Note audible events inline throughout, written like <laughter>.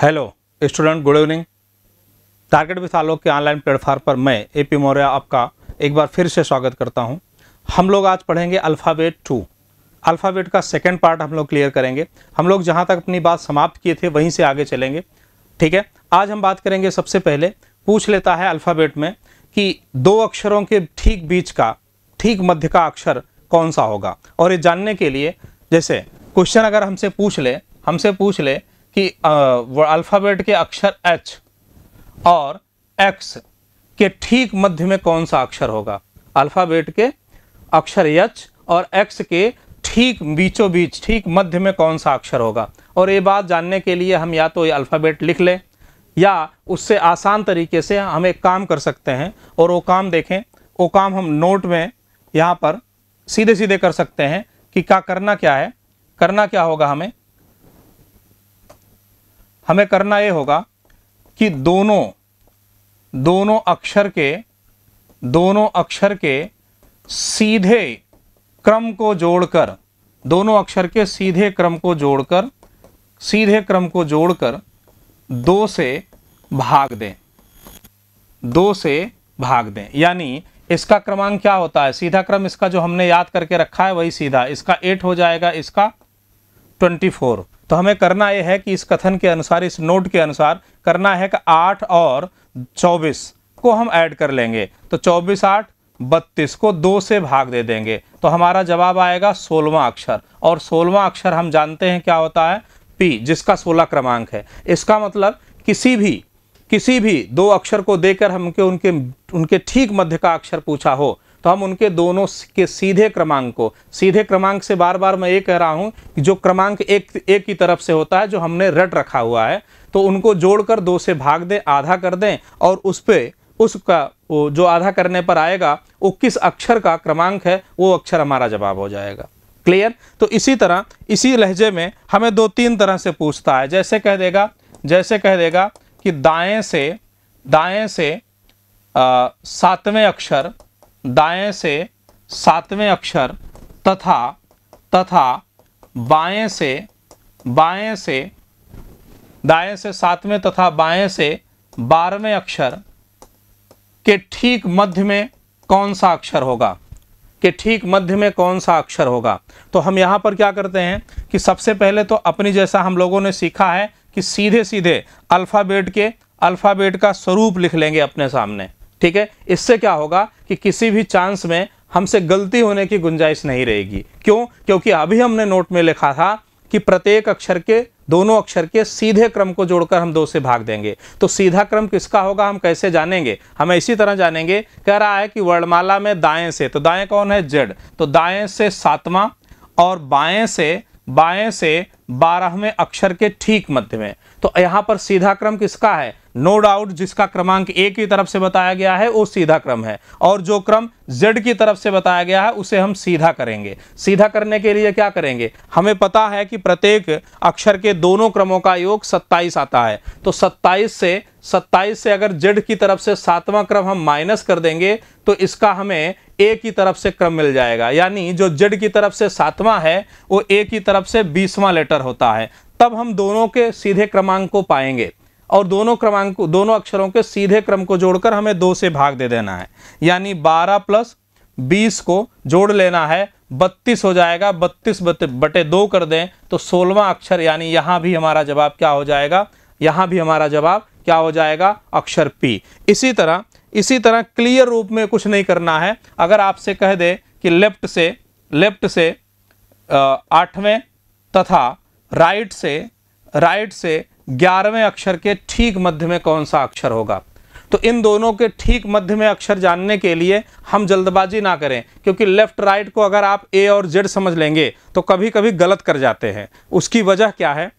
Hello student good evening target with Alok के online platform पर मैं ए पी मौर्य आपका एक बार फिर से स्वागत करता हूं हम लोग आज पढ़ेंगे अल्फ़ाबेट टू अल्फ़ाबेट का सेकंड पार्ट हम लोग क्लियर करेंगे हम लोग जहां तक अपनी बात समाप्त किए थे वहीं से आगे चलेंगे ठीक है आज हम बात करेंगे सबसे पहले पूछ लेता है अल्फ़ाबेट में कि दो अक्षरों के ठीक बीच का ठीक मध्य का अक्षर कौन सा होगा और ये जानने के लिए जैसे क्वेश्चन अगर हमसे पूछ ले हमसे पूछ ले कि अल्फ़ाबेट के अक्षर एच और एक्स के ठीक मध्य में कौन सा अक्षर होगा अल्फ़ाबेट के अक्षर एच और एक्स के ठीक बीचों बीच ठीक मध्य में कौन सा अक्षर होगा और ये बात जानने के लिए हम या तो ये अल्फ़ाबेट लिख लें या उससे आसान तरीके से हम एक काम कर सकते हैं और वो काम देखें वो काम हम नोट में यहाँ पर सीधे सीधे कर सकते हैं कि क्या करना क्या है करना क्या होगा हमें हमें करना ये होगा कि दोनों दोनों अक्षर के दोनों अक्षर के सीधे क्रम को जोड़कर दोनों अक्षर के सीधे क्रम को जोड़कर सीधे क्रम को जोड़कर दो से भाग दें दो से भाग दें यानी इसका क्रमांक क्या होता है सीधा क्रम इसका जो हमने याद करके रखा है वही सीधा इसका एट हो जाएगा इसका ट्वेंटी फोर तो हमें करना यह है कि इस कथन के अनुसार इस नोट के अनुसार करना है कि आठ और चौबीस को हम ऐड कर लेंगे तो चौबीस आठ बत्तीस को दो से भाग दे देंगे तो हमारा जवाब आएगा सोलवा अक्षर और सोलवा अक्षर हम जानते हैं क्या होता है पी जिसका सोलह क्रमांक है इसका मतलब किसी भी किसी भी दो अक्षर को देकर हमके उनके उनके ठीक मध्य का अक्षर पूछा हो तो हम उनके दोनों के सीधे क्रमांक को सीधे क्रमांक से बार बार मैं ये कह रहा हूँ कि जो क्रमांक एक एक की तरफ से होता है जो हमने रट रखा हुआ है तो उनको जोड़कर दो से भाग दें आधा कर दें और उस पर उसका जो आधा करने पर आएगा वो किस अक्षर का क्रमांक है वो अक्षर हमारा जवाब हो जाएगा क्लियर तो इसी तरह इसी लहजे में हमें दो तीन तरह से पूछता है जैसे कह देगा जैसे कह देगा कि दाएं से दाएं से सातवें अक्षर दाएं से सातवें अक्षर तथा तथा बाएं से बाएं से दाएं से सातवें तथा बाएं से बारहवें अक्षर के ठीक मध्य में कौन सा अक्षर होगा कि ठीक मध्य में कौन सा अक्षर होगा तो हम यहाँ पर क्या करते हैं कि सबसे पहले तो अपनी जैसा हम लोगों ने सीखा है कि सीधे सीधे अल्फ़ाबेट के अल्फ़ाबेट का स्वरूप लिख लेंगे अपने सामने ठीक है इससे क्या होगा कि किसी भी चांस में हमसे गलती होने की गुंजाइश नहीं रहेगी क्यों क्योंकि अभी हमने नोट में लिखा था कि प्रत्येक अक्षर के दोनों अक्षर के सीधे क्रम को जोड़कर हम दो से भाग देंगे तो सीधा क्रम किसका होगा हम कैसे जानेंगे हम इसी तरह जानेंगे कह रहा है कि वर्णमाला में दाएं से तो दाएं कौन है जेड तो दाएं से सातवां और बाएं से बाएं से बारहवें अक्षर के ठीक मध्य में तो यहां पर सीधा क्रम किसका है नो डाउट जिसका क्रमांक ए की तरफ से बताया गया है वो सीधा क्रम है और जो क्रम जेड की तरफ से बताया गया है उसे हम सीधा करेंगे सीधा करने के लिए क्या करेंगे हमें पता है कि प्रत्येक अक्षर के दोनों क्रमों का योग 27 आता है तो 27 से 27 से अगर जेड की तरफ से सातवां क्रम हम माइनस कर देंगे तो इसका हमें ए की तरफ से क्रम मिल जाएगा यानी जो जेड की तरफ से सातवां है वो ए की तरफ से बीसवां लेटर होता है तब हम दोनों के सीधे क्रमांक को पाएंगे और दोनों क्रमांक दोनों अक्षरों के सीधे क्रम को जोड़कर हमें दो से भाग दे देना है यानी बारह प्लस बीस को जोड़ लेना है बत्तीस हो जाएगा बत्तीस बटे दो कर दें तो सोलवा अक्षर यानी यहाँ भी हमारा जवाब क्या हो जाएगा यहाँ भी हमारा जवाब क्या हो जाएगा अक्षर पी इसी तरह इसी तरह क्लियर रूप में कुछ नहीं करना है अगर आपसे कह दे कि लेफ्ट से लेफ्ट से आठवें तथा राइट से राइट से ग्यारहवें अक्षर के ठीक मध्य में कौन सा अक्षर होगा तो इन दोनों के ठीक मध्य में अक्षर जानने के लिए हम जल्दबाजी ना करें क्योंकि लेफ्ट राइट को अगर आप ए और जेड समझ लेंगे तो कभी कभी गलत कर जाते हैं उसकी वजह क्या है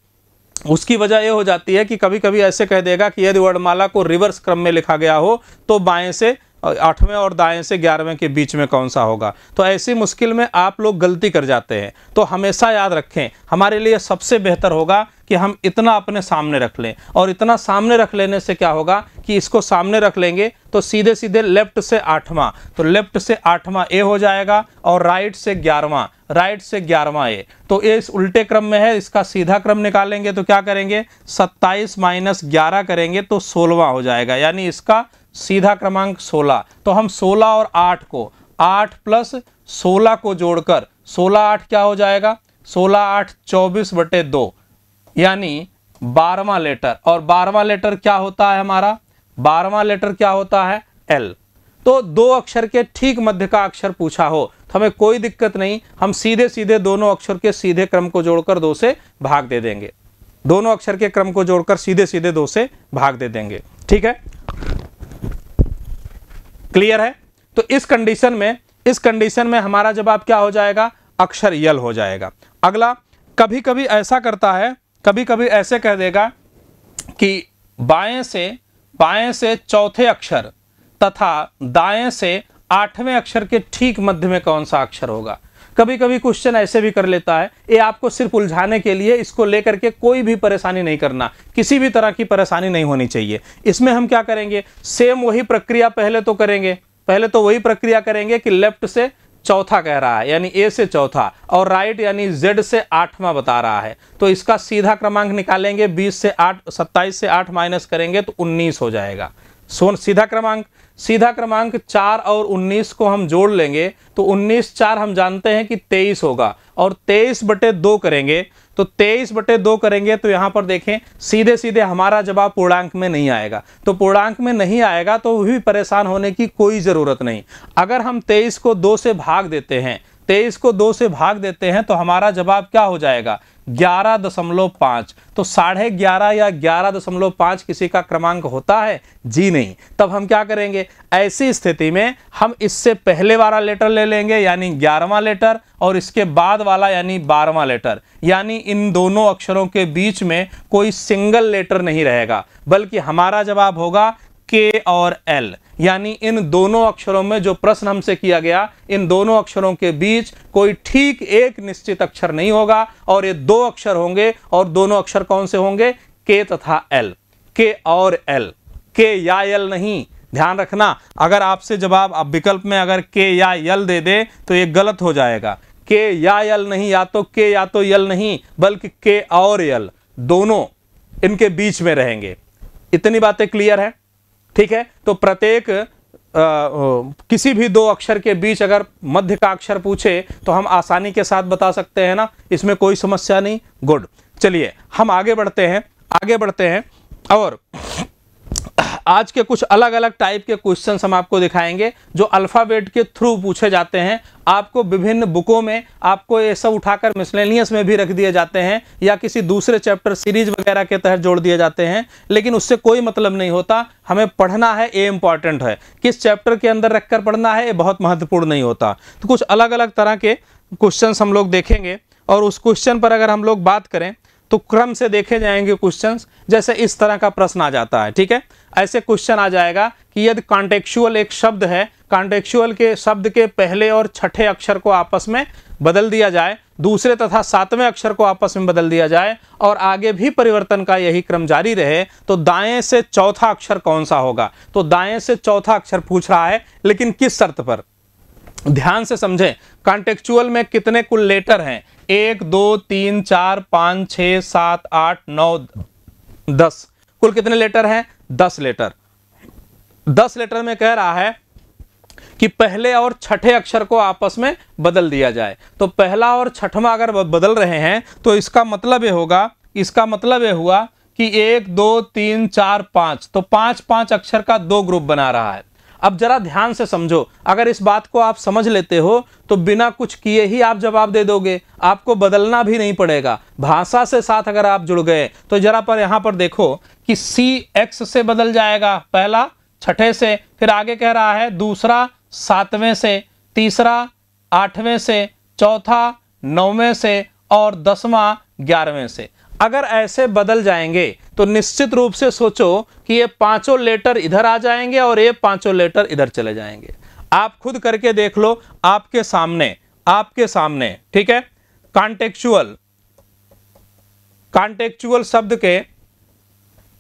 उसकी वजह यह हो जाती है कि कभी कभी ऐसे कह देगा कि यदि वर्णमाला को रिवर्स क्रम में लिखा गया हो तो बाएं से आठवें और दाएं से ग्यारहवें के बीच में कौन सा होगा तो ऐसी मुश्किल में आप लोग गलती कर जाते हैं तो हमेशा याद रखें हमारे लिए सबसे बेहतर होगा कि हम इतना अपने सामने रख लें और इतना सामने रख लेने से क्या होगा कि इसको सामने रख लेंगे तो सीधे सीधे लेफ्ट से आठवां तो लेफ्ट से आठवां ए हो जाएगा और राइट से ग्यारहवां राइट से ग्यारहवां ए तो ए इस उल्टे क्रम में है इसका सीधा क्रम निकालेंगे तो क्या करेंगे सत्ताईस माइनस ग्यारह करेंगे तो सोलवा हो जाएगा यानी इसका सीधा क्रमांक 16 तो हम 16 और 8 को 8 प्लस 16 को जोड़कर 16 आठ क्या हो जाएगा 16 आठ चौबीस बटे दो यानी बारवा लेटर और बारवा लेटर क्या होता है हमारा बारहवा लेटर क्या होता है एल तो दो अक्षर के ठीक मध्य का अक्षर पूछा हो तो हमें कोई दिक्कत नहीं हम सीधे सीधे दोनों अक्षर के सीधे क्रम को जोड़कर दो से भाग दे देंगे दोनों अक्षर के क्रम को जोड़कर सीधे सीधे दो से भाग दे देंगे ठीक है क्लियर है तो इस कंडीशन में इस कंडीशन में हमारा जवाब क्या हो जाएगा अक्षर यल हो जाएगा अगला कभी कभी ऐसा करता है कभी कभी ऐसे कह देगा कि बाएं से बाएं से चौथे अक्षर तथा दाएं से आठवें अक्षर के ठीक मध्य में कौन सा अक्षर होगा कभी कभी क्वेश्चन ऐसे भी कर लेता है ये आपको सिर्फ उलझाने के लिए इसको लेकर के कोई भी परेशानी नहीं करना किसी भी तरह की परेशानी नहीं होनी चाहिए इसमें हम क्या करेंगे सेम वही प्रक्रिया पहले तो करेंगे पहले तो वही प्रक्रिया करेंगे कि लेफ्ट से चौथा कह रहा है यानी ए से चौथा और राइट यानी जेड से आठवां बता रहा है तो इसका सीधा क्रमांक निकालेंगे बीस से आठ सत्ताईस से आठ माइनस करेंगे तो उन्नीस हो जाएगा सोन सीधा क्रमांक सीधा क्रमांक चार और उन्नीस को हम जोड़ लेंगे तो उन्नीस चार हम जानते हैं कि तेईस होगा और तेईस बटे दो करेंगे तो तेईस बटे दो करेंगे तो यहाँ पर देखें सीधे सीधे हमारा जवाब पूर्णांक में नहीं आएगा तो पूर्णांक में नहीं आएगा तो भी परेशान होने की कोई ज़रूरत नहीं अगर हम तेईस को दो से भाग देते हैं तेईस को दो से भाग देते हैं तो हमारा जवाब क्या हो जाएगा ग्यारह दशमलव पाँच तो साढ़े ग्यारह या ग्यारह दशमलव पाँच किसी का क्रमांक होता है जी नहीं तब हम क्या करेंगे ऐसी स्थिति में हम इससे पहले वाला लेटर ले लेंगे यानी ग्यारहवा लेटर और इसके बाद वाला यानी बारहवा लेटर यानी इन दोनों अक्षरों के बीच में कोई सिंगल लेटर नहीं रहेगा बल्कि हमारा जवाब होगा के और एल यानी इन दोनों अक्षरों में जो प्रश्न हमसे किया गया इन दोनों अक्षरों के बीच कोई ठीक एक निश्चित अक्षर नहीं होगा और ये दो अक्षर होंगे और दोनों अक्षर कौन से होंगे के तथा एल के और एल के या एल नहीं ध्यान रखना अगर आपसे जवाब आप विकल्प में अगर के या यल दे दे तो ये गलत हो जाएगा के या यल नहीं या तो के या तो यल नहीं बल्कि के और यल दोनों इनके बीच में रहेंगे इतनी बातें क्लियर है ठीक है तो प्रत्येक किसी भी दो अक्षर के बीच अगर मध्य का अक्षर पूछे तो हम आसानी के साथ बता सकते हैं ना इसमें कोई समस्या नहीं गुड चलिए हम आगे बढ़ते हैं आगे बढ़ते हैं और आज के कुछ अलग अलग टाइप के क्वेश्चन हम आपको दिखाएंगे जो अल्फ़ाबेट के थ्रू पूछे जाते हैं आपको विभिन्न बुकों में आपको ये सब उठाकर मिसलेनियस में भी रख दिए जाते हैं या किसी दूसरे चैप्टर सीरीज वगैरह के तहत जोड़ दिए जाते हैं लेकिन उससे कोई मतलब नहीं होता हमें पढ़ना है ये इंपॉर्टेंट है किस चैप्टर के अंदर रखकर पढ़ना है ये बहुत महत्वपूर्ण नहीं होता तो कुछ अलग अलग तरह के क्वेश्चन हम लोग देखेंगे और उस क्वेश्चन पर अगर हम लोग बात करें तो क्रम से देखे जाएंगे क्वेश्चन जैसे इस तरह का प्रश्न आ जाता है ठीक है ऐसे क्वेश्चन आ जाएगा कि यदि कॉन्टेक्चुअल एक शब्द है कॉन्टेक्चुअल के शब्द के पहले और छठे अक्षर को आपस में बदल दिया जाए दूसरे तथा सातवें अक्षर को आपस में बदल दिया जाए और आगे भी परिवर्तन का यही क्रम जारी रहे तो दाएं से चौथा अक्षर कौन सा होगा तो दाएं से चौथा अक्षर पूछ रहा है लेकिन किस शर्त पर ध्यान से समझें कॉन्टेक्चुअल में कितने कुल लेटर हैं एक दो तीन चार पाँच छ सात आठ नौ दस कुल कितने लेटर हैं दस लेटर दस लेटर में कह रहा है कि पहले और छठे अक्षर को आपस में बदल दिया जाए तो पहला और छठवा अगर बदल रहे हैं तो इसका मतलब ये होगा इसका मतलब ये हुआ कि एक दो तीन चार पाँच तो पाँच पाँच अक्षर का दो ग्रुप बना रहा है अब जरा ध्यान से समझो अगर इस बात को आप समझ लेते हो तो बिना कुछ किए ही आप जवाब दे दोगे आपको बदलना भी नहीं पड़ेगा भाषा से साथ अगर आप जुड़ गए तो जरा पर यहां पर देखो कि सी एक्स से बदल जाएगा पहला छठे से फिर आगे कह रहा है दूसरा सातवें से तीसरा आठवें से चौथा नौवें से और दसवां ग्यारहवें से अगर ऐसे बदल जाएंगे तो निश्चित रूप से सोचो कि ये पांचों लेटर इधर आ जाएंगे और ये पांचों लेटर इधर चले जाएंगे आप खुद करके देख लो आपके सामने आपके सामने ठीक है कॉन्टेक्चुअल कॉन्टेक्चुअल शब्द के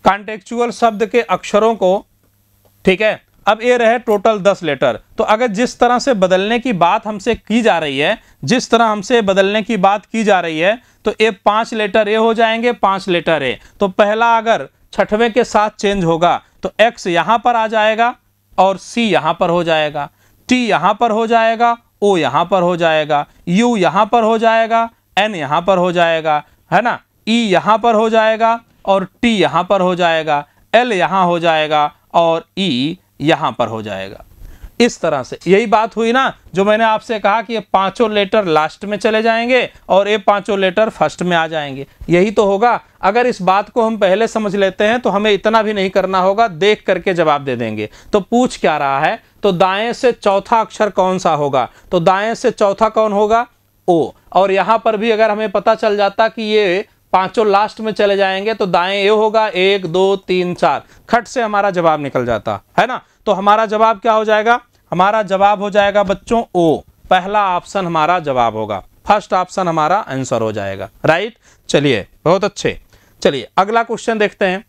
कॉन्टेक्चुअल शब्द के अक्षरों को ठीक है अब ये रहे टोटल दस लेटर तो अगर जिस तरह से बदलने की बात हमसे की जा रही है जिस तरह हमसे बदलने की बात की जा रही है तो ये पाँच लेटर ए हो जाएंगे पाँच लेटर ए तो पहला अगर छठवें के साथ चेंज होगा तो एक्स यहाँ पर आ जाएगा और सी यहाँ पर हो जाएगा टी यहाँ पर हो जाएगा ओ यहाँ पर हो जाएगा यू यहाँ पर हो जाएगा एन यहाँ पर हो जाएगा है ना ई e यहाँ पर हो जाएगा और टी यहाँ पर हो जाएगा एल यहाँ हो जाएगा और ई e यहां पर हो जाएगा इस तरह से यही बात हुई ना जो मैंने आपसे कहा कि ये पांचों लेटर लास्ट में चले जाएंगे और ये पांचों लेटर फर्स्ट में आ जाएंगे यही तो होगा अगर इस बात को हम पहले समझ लेते हैं तो हमें इतना भी नहीं करना होगा देख करके जवाब दे देंगे तो पूछ क्या रहा है तो दाएं से चौथा अक्षर कौन सा होगा तो दाएं से चौथा कौन होगा ओ और यहां पर भी अगर हमें पता चल जाता कि ये पांचों लास्ट में चले जाएंगे तो दाएं ए होगा एक दो तीन चार खट से हमारा जवाब निकल जाता है ना तो हमारा जवाब क्या हो जाएगा हमारा जवाब हो जाएगा बच्चों ओ पहला ऑप्शन हमारा जवाब होगा फर्स्ट ऑप्शन हमारा आंसर हो जाएगा राइट चलिए बहुत अच्छे चलिए अगला क्वेश्चन देखते हैं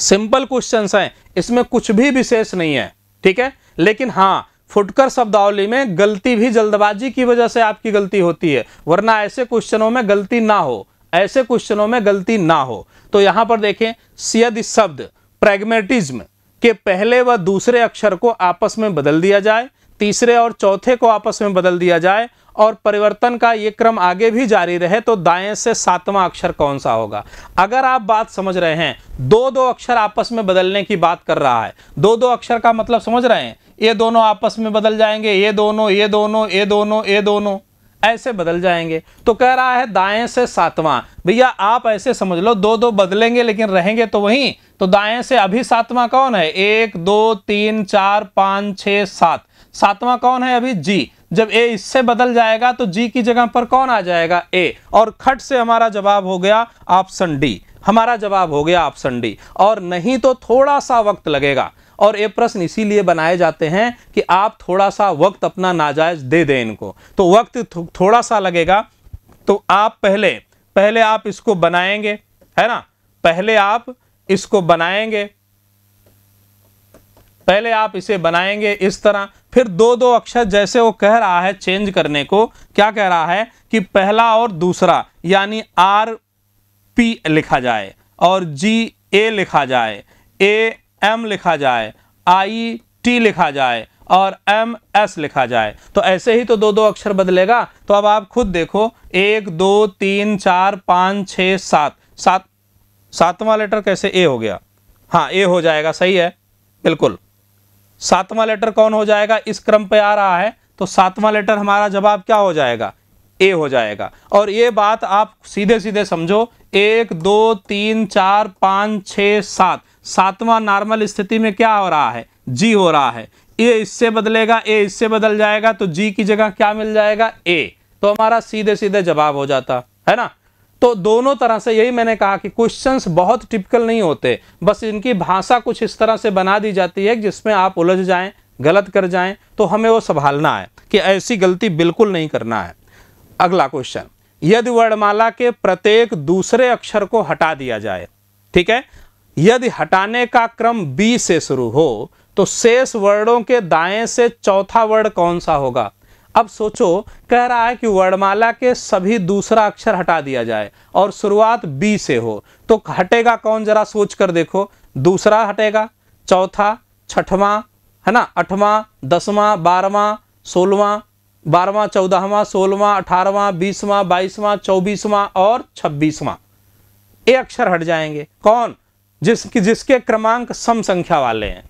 सिंपल क्वेश्चन है इसमें कुछ भी विशेष नहीं है ठीक है लेकिन हाँ फुटकर शब्दावली में गलती भी जल्दबाजी की वजह से आपकी गलती होती है वरना ऐसे क्वेश्चनों में गलती ना हो ऐसे क्वेश्चनों में गलती ना हो तो यहां पर देखें सियद शब्द प्रेगमेटिज्म कि पहले व दूसरे अक्षर को आपस में बदल दिया जाए तीसरे और चौथे को आपस में बदल दिया जाए और परिवर्तन का ये क्रम आगे भी जारी रहे तो दाएं से सातवां अक्षर कौन सा होगा अगर आप बात समझ रहे हैं दो दो अक्षर आपस में बदलने की बात कर रहा है दो दो अक्षर का मतलब समझ रहे हैं ये दोनों आपस में बदल जाएंगे ये दोनों ये दोनों ये दोनों ये दोनों ऐसे बदल जाएंगे तो कह रहा है दाएं से सातवां भैया आप ऐसे समझ लो दो दो बदलेंगे लेकिन रहेंगे तो वहीं तो दाएं से अभी सातवां कौन है एक दो तीन चार पाँच छ सात सातवां कौन है अभी जी जब ए इससे बदल जाएगा तो जी की जगह पर कौन आ जाएगा ए और खट से हमारा जवाब हो गया ऑप्शन डी हमारा जवाब हो गया ऑप्शन डी और नहीं तो थोड़ा सा वक्त लगेगा और ये प्रश्न इसीलिए बनाए जाते हैं कि आप थोड़ा सा वक्त अपना नाजायज दे दें इनको तो वक्त थोड़ा सा लगेगा तो आप पहले पहले आप इसको बनाएंगे है ना पहले आप इसको बनाएंगे पहले आप इसे बनाएंगे इस तरह फिर दो दो अक्षर जैसे वो कह रहा है चेंज करने को क्या कह रहा है कि पहला और दूसरा यानी आर पी लिखा जाए और जी ए लिखा जाए ए एम लिखा जाए आई टी लिखा जाए और एम एस लिखा जाए तो ऐसे ही तो दो दो अक्षर बदलेगा तो अब आप खुद देखो एक दो तीन चार पाँच छ सात सात सातवां लेटर कैसे ए हो गया हाँ ए हो जाएगा सही है बिल्कुल सातवां लेटर कौन हो जाएगा इस क्रम पे आ रहा है तो सातवां लेटर हमारा जवाब क्या हो जाएगा ए हो जाएगा और ये बात आप सीधे सीधे समझो एक दो तीन चार पाँच छ सात सातवां नॉर्मल स्थिति में क्या हो रहा है जी हो रहा है ए इससे बदलेगा ए इससे बदल जाएगा तो जी की जगह क्या मिल जाएगा ए तो हमारा सीधे सीधे जवाब हो जाता है ना तो दोनों तरह से यही मैंने कहा कि क्वेश्चंस बहुत टिपिकल नहीं होते बस इनकी भाषा कुछ इस तरह से बना दी जाती है जिसमें आप उलझ जाएं गलत कर जाएं तो हमें वो संभालना है कि ऐसी गलती बिल्कुल नहीं करना है अगला क्वेश्चन यदि वर्णमाला के प्रत्येक दूसरे अक्षर को हटा दिया जाए ठीक है यदि हटाने का क्रम बी से शुरू हो तो शेष वर्णों के दाएं से चौथा वर्ण कौन सा होगा अब सोचो कह रहा है कि वर्णमाला के सभी दूसरा अक्षर हटा दिया जाए और शुरुआत बी से हो तो हटेगा कौन जरा सोच कर देखो दूसरा हटेगा चौथा छठवां है ना अठवां दसवां बारहवां सोलवां बारहवां चौदहवां सोलहवां अठारहवां बीसवां बाईसवां चौबीसवां और छब्बीसवां ये अक्षर हट जाएंगे कौन जिसकी जिसके क्रमांक सम संख्या वाले हैं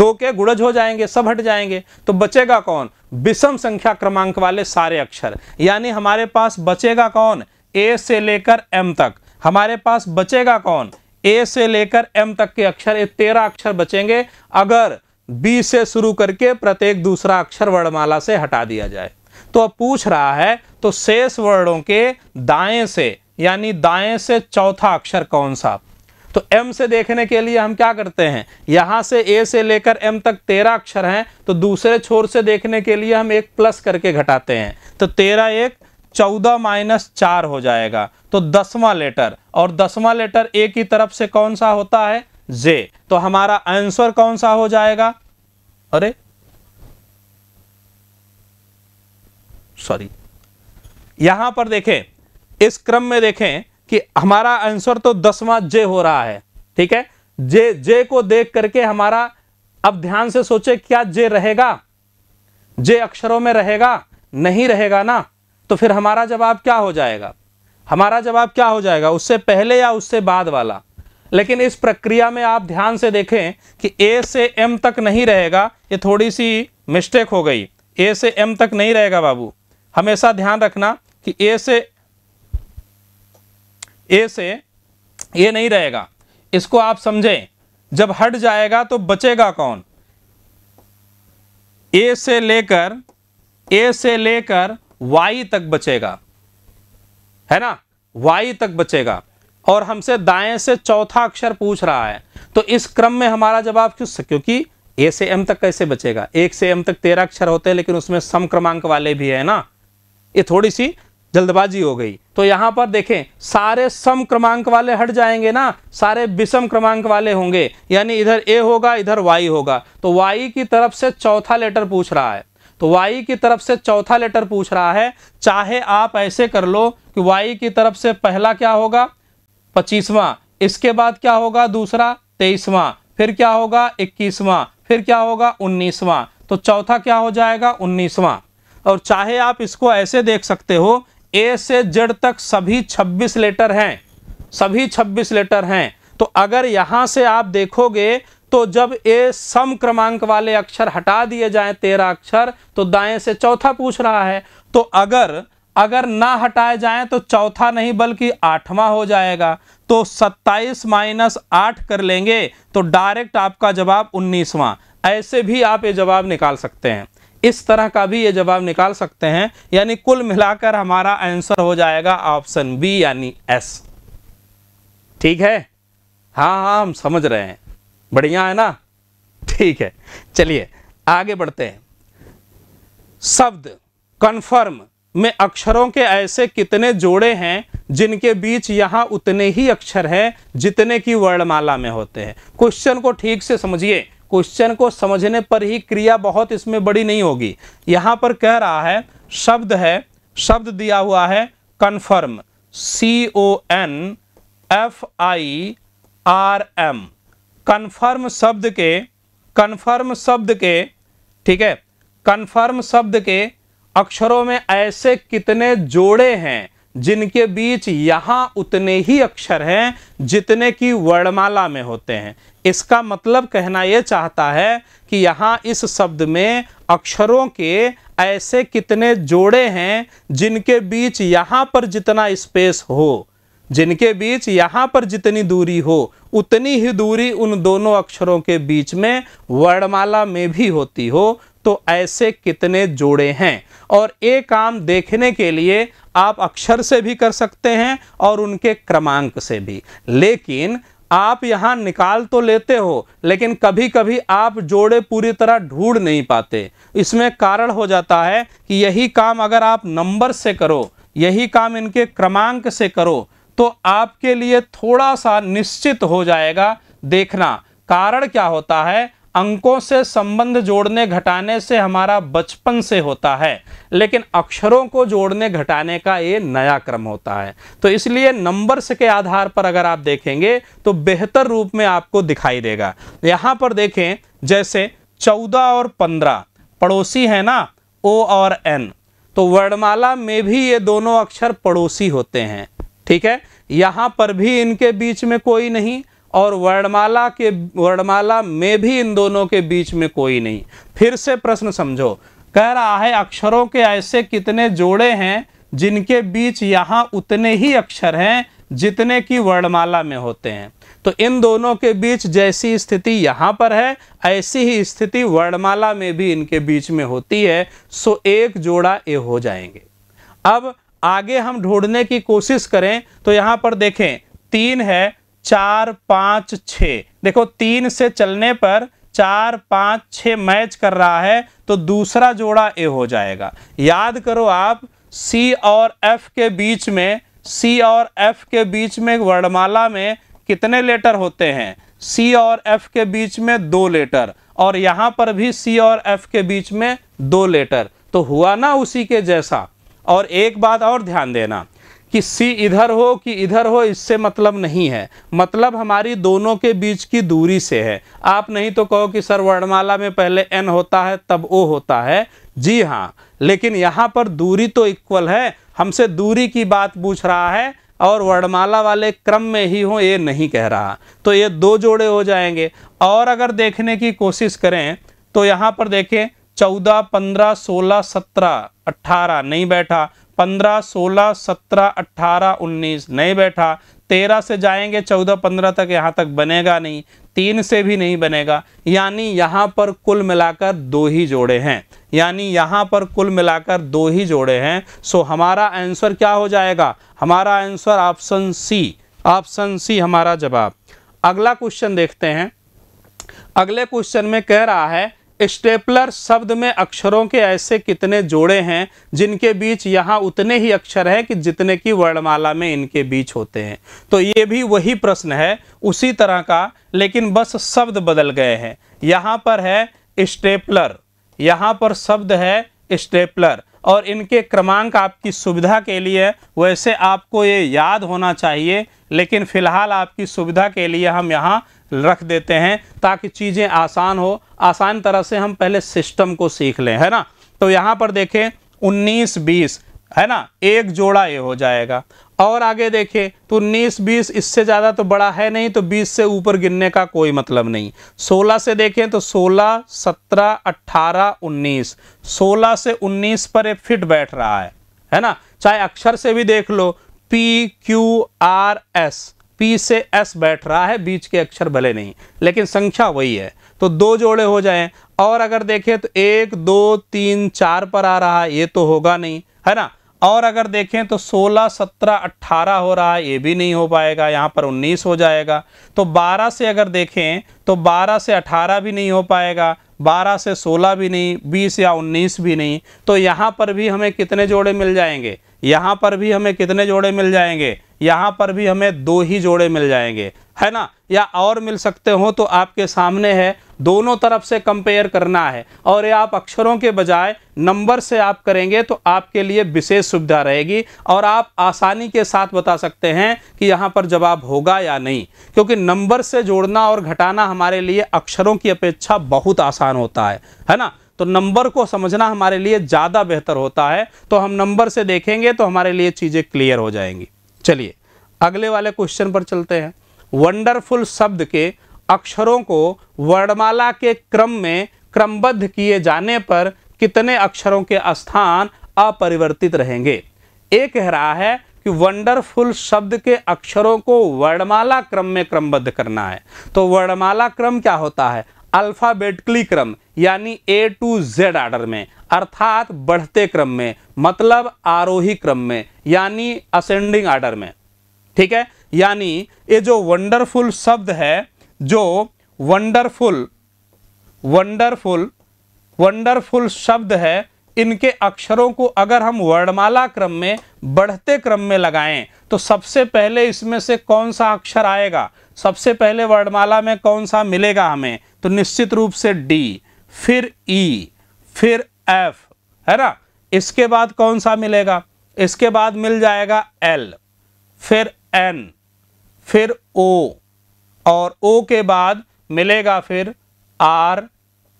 दो के गुड़ज हो जाएंगे सब हट जाएंगे तो बचेगा कौन विषम संख्या क्रमांक वाले सारे अक्षर यानी हमारे पास बचेगा कौन ए से लेकर एम तक हमारे पास बचेगा कौन ए से लेकर एम तक के अक्षर ये तेरह अक्षर बचेंगे अगर बी से शुरू करके प्रत्येक दूसरा अक्षर वर्णमाला से हटा दिया जाए तो अब पूछ रहा है तो शेष वर्णों के दाएं से यानी दाएं से चौथा अक्षर कौन सा तो एम से देखने के लिए हम क्या करते हैं यहां से ए से लेकर एम तक तेरह अक्षर हैं तो दूसरे छोर से देखने के लिए हम एक प्लस करके घटाते हैं तो तेरह एक चौदह माइनस चार हो जाएगा तो दसवां लेटर और दसवां लेटर ए की तरफ से कौन सा होता है जे तो हमारा आंसर कौन सा हो जाएगा अरे सॉरी यहां पर देखें इस क्रम में देखें कि हमारा आंसर तो दसवां जे हो रहा है ठीक है जे जे को देख करके हमारा अब ध्यान से सोचे क्या जे रहेगा जे अक्षरों में रहेगा नहीं रहेगा ना तो फिर हमारा जवाब क्या हो जाएगा हमारा जवाब क्या हो जाएगा उससे पहले या उससे बाद वाला लेकिन इस प्रक्रिया में आप ध्यान से देखें कि ए से एम तक नहीं रहेगा ये थोड़ी सी मिस्टेक हो गई ए से एम तक नहीं रहेगा बाबू हमेशा ध्यान रखना कि ए से ए से ये नहीं रहेगा इसको आप समझें जब हट जाएगा तो बचेगा कौन ए से लेकर ए से लेकर वाई तक बचेगा है ना वाई तक बचेगा और हमसे दाएं से चौथा अक्षर पूछ रहा है तो इस क्रम में हमारा जवाब क्यों क्योंकि ए से एम तक कैसे बचेगा एक से एम तक तेरह अक्षर होते हैं लेकिन उसमें सम क्रमांक वाले भी है ना ये थोड़ी सी जल्दबाजी हो गई तो यहाँ पर देखें सारे सम क्रमांक वाले हट जाएंगे ना सारे विषम क्रमांक वाले होंगे यानी इधर ए होगा इधर वाई होगा तो वाई की तरफ से चौथा लेटर पूछ रहा है तो वाई की तरफ से चौथा लेटर पूछ रहा है चाहे आप ऐसे कर लो कि वाई की तरफ से पहला क्या होगा पच्चीसवां इसके बाद क्या होगा दूसरा तेईसवां फिर क्या होगा इक्कीसवां फिर क्या होगा उन्नीसवां तो चौथा क्या हो जाएगा उन्नीसवां और चाहे आप इसको ऐसे देख सकते हो ए से जेड तक सभी 26 लेटर हैं सभी 26 लेटर हैं तो अगर यहां से आप देखोगे तो जब ए सम क्रमांक वाले अक्षर हटा दिए जाएं तेरह अक्षर तो दाएं से चौथा पूछ रहा है तो अगर अगर ना हटाए जाएं तो चौथा नहीं बल्कि आठवां हो जाएगा तो 27 माइनस आठ कर लेंगे तो डायरेक्ट आपका जवाब उन्नीसवां ऐसे भी आप ये जवाब निकाल सकते हैं इस तरह का भी ये जवाब निकाल सकते हैं यानी कुल मिलाकर हमारा आंसर हो जाएगा ऑप्शन बी यानी एस ठीक है हाँ हाँ हम समझ रहे हैं बढ़िया है ना ठीक है चलिए आगे बढ़ते हैं शब्द कन्फर्म में अक्षरों के ऐसे कितने जोड़े हैं जिनके बीच यहां उतने ही अक्षर हैं जितने की वर्णमाला में होते हैं क्वेश्चन को ठीक से समझिए क्वेश्चन को समझने पर ही क्रिया बहुत इसमें बड़ी नहीं होगी यहां पर कह रहा है शब्द है शब्द दिया हुआ है confirm C O N F I R M confirm शब्द के कन्फर्म शब्द के ठीक है कन्फर्म शब्द के अक्षरों में ऐसे कितने जोड़े हैं जिनके बीच यहाँ उतने ही अक्षर हैं जितने की वर्णमाला में होते हैं इसका मतलब कहना यह चाहता है कि यहाँ इस शब्द में अक्षरों के ऐसे कितने जोड़े हैं जिनके बीच यहाँ पर जितना स्पेस हो जिनके बीच यहाँ पर जितनी दूरी हो उतनी ही दूरी उन दोनों अक्षरों के बीच में वर्णमाला में भी होती हो तो ऐसे कितने जोड़े हैं और ये काम देखने के लिए आप अक्षर से भी कर सकते हैं और उनके क्रमांक से भी लेकिन आप यहाँ निकाल तो लेते हो लेकिन कभी कभी आप जोड़े पूरी तरह ढूंढ नहीं पाते इसमें कारण हो जाता है कि यही काम अगर आप नंबर से करो यही काम इनके क्रमांक से करो तो आपके लिए थोड़ा सा निश्चित हो जाएगा देखना कारण क्या होता है अंकों से संबंध जोड़ने घटाने से हमारा बचपन से होता है लेकिन अक्षरों को जोड़ने घटाने का ये नया क्रम होता है तो इसलिए नंबर्स के आधार पर अगर आप देखेंगे तो बेहतर रूप में आपको दिखाई देगा यहाँ पर देखें जैसे चौदह और पंद्रह पड़ोसी है ना ओ और एन तो वर्णमाला में भी ये दोनों अक्षर पड़ोसी होते हैं ठीक है यहाँ पर भी इनके बीच में कोई नहीं और वर्णमाला के वर्णमाला में भी इन दोनों के बीच में कोई नहीं फिर से प्रश्न समझो कह रहा है अक्षरों के ऐसे कितने जोड़े हैं जिनके बीच यहाँ उतने ही अक्षर हैं जितने की वर्णमाला में होते हैं तो इन दोनों के बीच जैसी स्थिति यहाँ पर है ऐसी ही स्थिति वर्णमाला में भी इनके बीच में होती है सो एक जोड़ा ये हो जाएंगे अब आगे हम ढूंढने की कोशिश करें तो यहाँ पर देखें तीन है चार पाँच छ देखो तीन से चलने पर चार पाँच छ मैच कर रहा है तो दूसरा जोड़ा ए हो जाएगा याद करो आप सी और एफ के बीच में सी और एफ के बीच में वर्णमाला में कितने लेटर होते हैं सी और एफ के बीच में दो लेटर और यहाँ पर भी सी और एफ के बीच में दो लेटर तो हुआ ना उसी के जैसा और एक बात और ध्यान देना कि सी इधर हो कि इधर हो इससे मतलब नहीं है मतलब हमारी दोनों के बीच की दूरी से है आप नहीं तो कहो कि सर वर्णमाला में पहले एन होता है तब ओ होता है जी हाँ लेकिन यहाँ पर दूरी तो इक्वल है हमसे दूरी की बात पूछ रहा है और वर्णमाला वाले क्रम में ही हो ये नहीं कह रहा तो ये दो जोड़े हो जाएंगे और अगर देखने की कोशिश करें तो यहाँ पर देखें चौदह पंद्रह सोलह सत्रह अट्ठारह नहीं बैठा पंद्रह सोलह सत्रह अट्ठारह उन्नीस नहीं बैठा तेरह से जाएंगे चौदह पंद्रह तक यहाँ तक बनेगा नहीं तीन से भी नहीं बनेगा यानी यहाँ पर कुल मिलाकर दो ही जोड़े हैं यानी यहाँ पर कुल मिलाकर दो ही जोड़े हैं सो हमारा आंसर क्या हो जाएगा हमारा answer option C option C हमारा जवाब अगला क्वेश्चन देखते हैं अगले क्वेश्चन में कह रहा है स्टेपलर शब्द में अक्षरों के ऐसे कितने जोड़े हैं जिनके बीच यहाँ उतने ही अक्षर हैं कि जितने की वर्णमाला में इनके बीच होते हैं तो ये भी वही प्रश्न है उसी तरह का लेकिन बस शब्द बदल गए हैं यहाँ पर है स्टेपलर यहाँ पर शब्द है स्टेपलर और इनके क्रमांक आपकी सुविधा के लिए वैसे आपको ये याद होना चाहिए लेकिन फ़िलहाल आपकी सुविधा के लिए हम यहाँ रख देते हैं ताकि चीज़ें आसान हो आसान तरह से हम पहले सिस्टम को सीख लें है ना तो यहाँ पर देखें उन्नीस बीस है ना एक जोड़ा ये हो जाएगा और आगे देखें तो उन्नीस बीस इससे ज़्यादा तो बड़ा है नहीं तो बीस से ऊपर गिनने का कोई मतलब नहीं सोलह से देखें तो सोलह सत्रह अट्ठारह उन्नीस सोलह से उन्नीस पर ये फिट बैठ रहा है है ना चाहे अक्षर से भी देख लो P Q R S P से एस बैठ रहा है बीच के अक्षर भले नहीं लेकिन संख्या वही है तो दो जोड़े हो जाएं और अगर देखें तो एक दो तीन चार पर आ रहा है ये तो होगा नहीं है ना और अगर देखें तो 16, 17, 18 हो रहा है ये भी नहीं हो पाएगा यहाँ पर 19 हो जाएगा तो 12 से अगर देखें तो 12 से 18 भी नहीं हो पाएगा 12 से 16 भी नहीं 20 या 19 भी नहीं तो यहाँ पर भी हमें कितने जोड़े मिल जाएंगे यहाँ पर भी हमें कितने जोड़े मिल जाएंगे यहाँ पर भी हमें दो ही जोड़े मिल जाएंगे है ना या और मिल सकते हो तो आपके सामने है दोनों तरफ से कंपेयर करना है और ये आप अक्षरों के बजाय नंबर से आप करेंगे तो आपके लिए विशेष सुविधा रहेगी और आप आसानी के साथ बता सकते हैं कि यहाँ पर जवाब होगा या नहीं क्योंकि नंबर से जोड़ना और घटाना हमारे लिए अक्षरों की अपेक्षा बहुत आसान होता है है ना तो नंबर को समझना हमारे लिए ज़्यादा बेहतर होता है तो हम नंबर से देखेंगे तो हमारे लिए चीज़ें क्लियर हो जाएंगी चलिए अगले वाले क्वेश्चन पर चलते हैं वंडरफुल शब्द के अक्षरों को वर्णमाला के क्रम में क्रमबद्ध किए जाने पर कितने अक्षरों के स्थान अपरिवर्तित रहेंगे ये कह रहा है कि वंडरफुल शब्द के अक्षरों को वर्णमाला क्रम में क्रमबद्ध करना है तो वर्णमाला क्रम क्या होता है अल्फ़ाबेटिकली क्रम यानी ए टू जेड आर्डर में अर्थात बढ़ते क्रम में मतलब आरोही क्रम में यानी असेंडिंग आर्डर में ठीक है यानी ये जो वंडरफुल शब्द है जो वंडरफुल वंडरफुल वंडरफुल शब्द है इनके अक्षरों को अगर हम वर्णमाला क्रम में बढ़ते क्रम में लगाएं तो सबसे पहले इसमें से कौन सा अक्षर आएगा सबसे पहले वर्णमाला में कौन सा मिलेगा हमें तो निश्चित रूप से डी फिर ई e, फिर एफ है ना इसके बाद कौन सा मिलेगा इसके बाद मिल जाएगा एल फिर एन फिर ओ और ओ के बाद मिलेगा फिर आर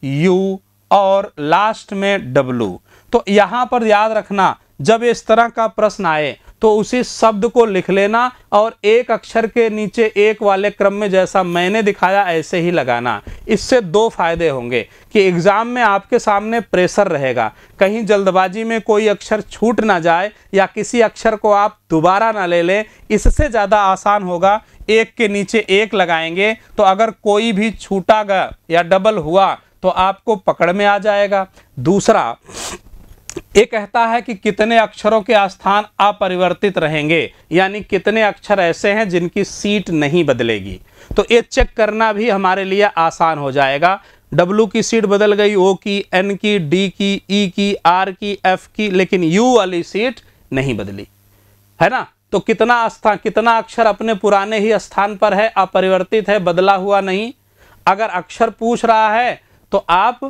यू और लास्ट में डब्लू तो यहां पर याद रखना जब इस तरह का प्रश्न आए तो उसी शब्द को लिख लेना और एक अक्षर के नीचे एक वाले क्रम में जैसा मैंने दिखाया ऐसे ही लगाना इससे दो फायदे होंगे कि एग्ज़ाम में आपके सामने प्रेशर रहेगा कहीं जल्दबाजी में कोई अक्षर छूट ना जाए या किसी अक्षर को आप दोबारा ना ले लें इससे ज़्यादा आसान होगा एक के नीचे एक लगाएंगे तो अगर कोई भी छूटा गया या डबल हुआ तो आपको पकड़ में आ जाएगा दूसरा ये कहता है कि कितने अक्षरों के स्थान अपरिवर्तित रहेंगे यानी कितने अक्षर ऐसे हैं जिनकी सीट नहीं बदलेगी तो ये चेक करना भी हमारे लिए आसान हो जाएगा W की सीट बदल गई ओ की एन की डी की ई e की आर की एफ की लेकिन यू वाली सीट नहीं बदली है ना तो कितना स्थान कितना अक्षर अपने पुराने ही स्थान पर है अपरिवर्तित है बदला हुआ नहीं अगर अक्षर पूछ रहा है तो आप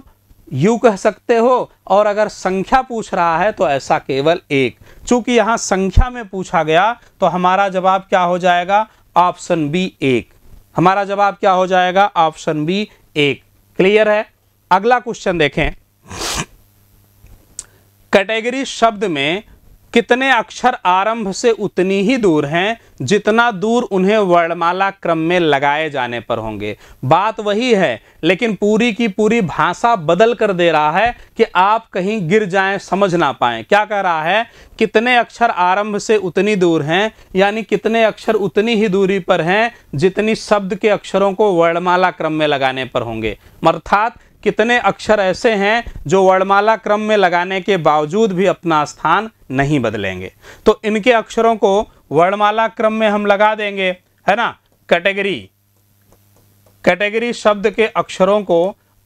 यू कह सकते हो और अगर संख्या पूछ रहा है तो ऐसा केवल एक चूंकि यहां संख्या में पूछा गया तो हमारा जवाब क्या हो जाएगा ऑप्शन बी एक हमारा जवाब क्या हो जाएगा ऑप्शन बी एक क्लियर है अगला क्वेश्चन देखें कैटेगरी शब्द में कितने अक्षर आरंभ से उतनी ही दूर हैं जितना दूर उन्हें वर्णमाला क्रम में लगाए जाने पर होंगे बात वही है लेकिन पूरी की पूरी भाषा बदल कर दे रहा है कि आप कहीं गिर जाएं समझ ना पाएं क्या कह रहा है कितने अक्षर आरंभ से उतनी दूर हैं यानी कितने अक्षर उतनी ही दूरी पर हैं जितनी शब्द के अक्षरों को वर्णमाला क्रम में लगाने पर होंगे अर्थात कितने अक्षर ऐसे हैं जो वर्णमाला क्रम में लगाने के बावजूद भी अपना स्थान नहीं बदलेंगे तो इनके अक्षरों को वर्णमाला क्रम में हम लगा देंगे है ना कैटेगरी कैटेगरी शब्द के अक्षरों को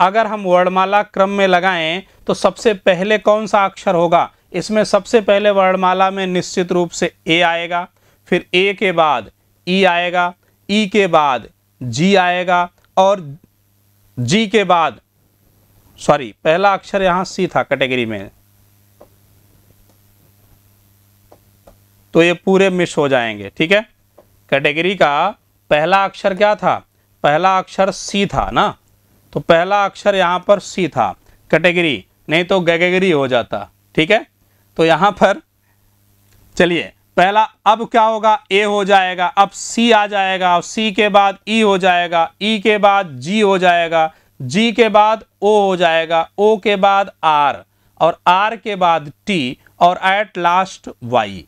अगर हम वर्णमाला क्रम में लगाएं तो सबसे पहले कौन सा अक्षर होगा इसमें सबसे पहले वर्णमाला में निश्चित रूप से ए आएगा फिर ए के बाद ई आएगा ई के बाद जी आएगा और जी के बाद सॉरी पहला अक्षर यहां सी था कैटेगरी में तो ये पूरे मिस हो जाएंगे ठीक है कैटेगरी का पहला अक्षर क्या था पहला अक्षर सी था ना तो पहला अक्षर यहां पर सी था कैटेगरी नहीं तो गैगेगरी हो जाता ठीक है तो यहां पर चलिए पहला अब क्या होगा ए हो जाएगा अब सी आ जाएगा सी के बाद ई e हो जाएगा ई e के बाद जी हो जाएगा जी के बाद ओ हो जाएगा ओ के बाद आर और आर के बाद टी और एट लास्ट वाई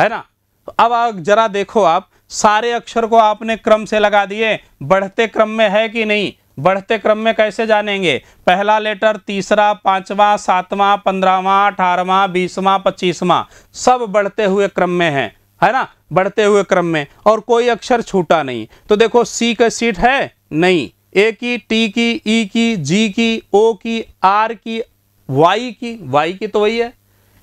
है ना तो अब जरा देखो आप सारे अक्षर को आपने क्रम से लगा दिए बढ़ते क्रम में है कि नहीं बढ़ते क्रम में कैसे जानेंगे पहला लेटर तीसरा पांचवा सातवां पंद्रहवां अठारवा बीसवा पच्चीसवा सब बढ़ते हुए क्रम में है है ना बढ़ते हुए क्रम में और कोई अक्षर छूटा नहीं तो देखो सी का सीट है नहीं ए की टी की ई e की जी की ओ की आर की वाई की वाई की तो वही है